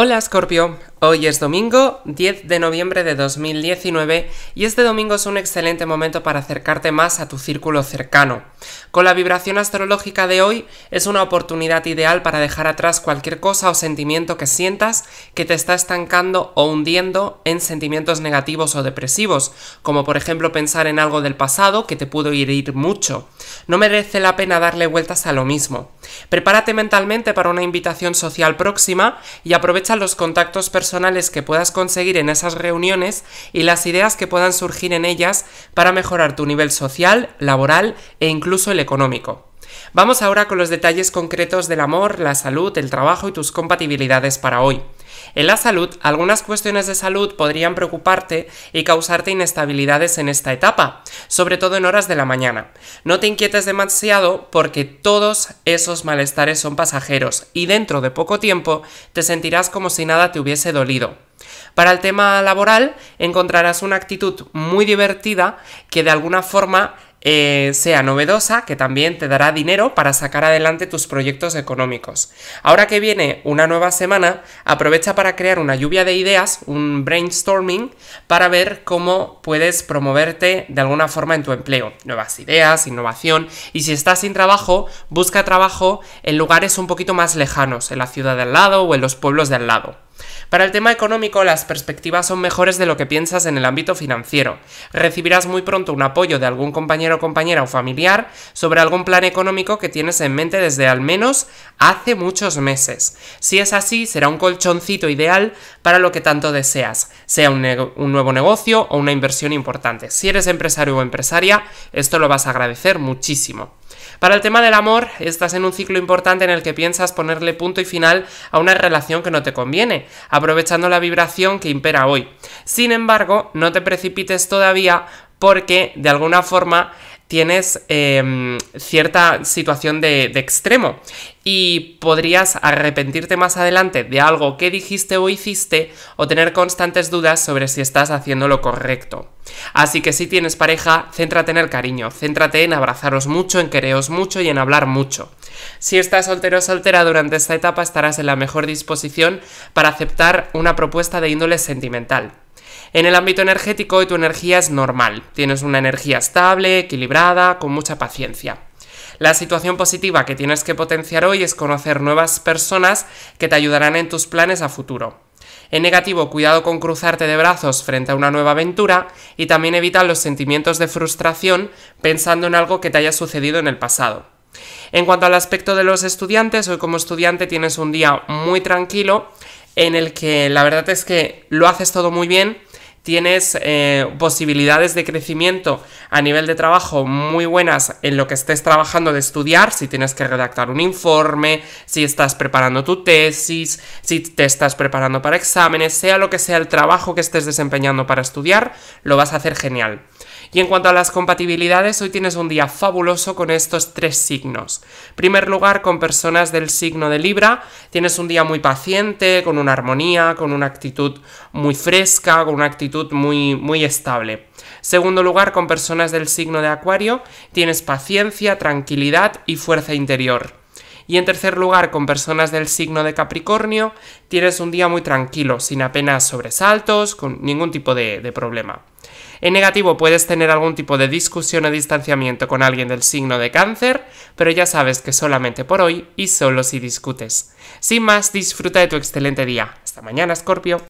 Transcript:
Hola Scorpio, Hoy es domingo 10 de noviembre de 2019 y este domingo es un excelente momento para acercarte más a tu círculo cercano. Con la vibración astrológica de hoy es una oportunidad ideal para dejar atrás cualquier cosa o sentimiento que sientas que te está estancando o hundiendo en sentimientos negativos o depresivos, como por ejemplo pensar en algo del pasado que te pudo herir mucho. No merece la pena darle vueltas a lo mismo. Prepárate mentalmente para una invitación social próxima y aprovecha los contactos personales personales que puedas conseguir en esas reuniones y las ideas que puedan surgir en ellas para mejorar tu nivel social, laboral e incluso el económico. Vamos ahora con los detalles concretos del amor, la salud, el trabajo y tus compatibilidades para hoy. En la salud, algunas cuestiones de salud podrían preocuparte y causarte inestabilidades en esta etapa, sobre todo en horas de la mañana. No te inquietes demasiado porque todos esos malestares son pasajeros y dentro de poco tiempo te sentirás como si nada te hubiese dolido. Para el tema laboral encontrarás una actitud muy divertida que de alguna forma eh, sea novedosa, que también te dará dinero para sacar adelante tus proyectos económicos. Ahora que viene una nueva semana, aprovecha para crear una lluvia de ideas, un brainstorming, para ver cómo puedes promoverte de alguna forma en tu empleo. Nuevas ideas, innovación, y si estás sin trabajo, busca trabajo en lugares un poquito más lejanos, en la ciudad de al lado o en los pueblos de al lado. Para el tema económico, las perspectivas son mejores de lo que piensas en el ámbito financiero. Recibirás muy pronto un apoyo de algún compañero, o compañera o familiar sobre algún plan económico que tienes en mente desde al menos hace muchos meses. Si es así, será un colchoncito ideal para lo que tanto deseas, sea un nuevo negocio o una inversión importante. Si eres empresario o empresaria, esto lo vas a agradecer muchísimo. Para el tema del amor, estás en un ciclo importante en el que piensas ponerle punto y final a una relación que no te conviene, aprovechando la vibración que impera hoy. Sin embargo, no te precipites todavía porque de alguna forma tienes em, cierta situación de, de extremo y podrías arrepentirte más adelante de algo que dijiste o hiciste o tener constantes dudas sobre si estás haciendo lo correcto. Así que si tienes pareja, céntrate en el cariño, céntrate en abrazaros mucho, en quereros mucho y en hablar mucho. Si estás soltero o soltera durante esta etapa estarás en la mejor disposición para aceptar una propuesta de índole sentimental. En el ámbito energético, tu energía es normal, tienes una energía estable, equilibrada, con mucha paciencia. La situación positiva que tienes que potenciar hoy es conocer nuevas personas que te ayudarán en tus planes a futuro. En negativo, cuidado con cruzarte de brazos frente a una nueva aventura y también evita los sentimientos de frustración pensando en algo que te haya sucedido en el pasado. En cuanto al aspecto de los estudiantes, hoy como estudiante tienes un día muy tranquilo en el que la verdad es que lo haces todo muy bien, tienes eh, posibilidades de crecimiento a nivel de trabajo muy buenas en lo que estés trabajando de estudiar, si tienes que redactar un informe, si estás preparando tu tesis, si te estás preparando para exámenes, sea lo que sea el trabajo que estés desempeñando para estudiar, lo vas a hacer genial. Y en cuanto a las compatibilidades, hoy tienes un día fabuloso con estos tres signos. primer lugar, con personas del signo de Libra, tienes un día muy paciente, con una armonía, con una actitud muy fresca, con una actitud muy, muy estable. Segundo lugar, con personas del signo de Acuario, tienes paciencia, tranquilidad y fuerza interior. Y en tercer lugar, con personas del signo de Capricornio, tienes un día muy tranquilo, sin apenas sobresaltos, con ningún tipo de, de problema. En negativo puedes tener algún tipo de discusión o distanciamiento con alguien del signo de cáncer, pero ya sabes que solamente por hoy y solo si discutes. Sin más, disfruta de tu excelente día. Hasta mañana, Scorpio.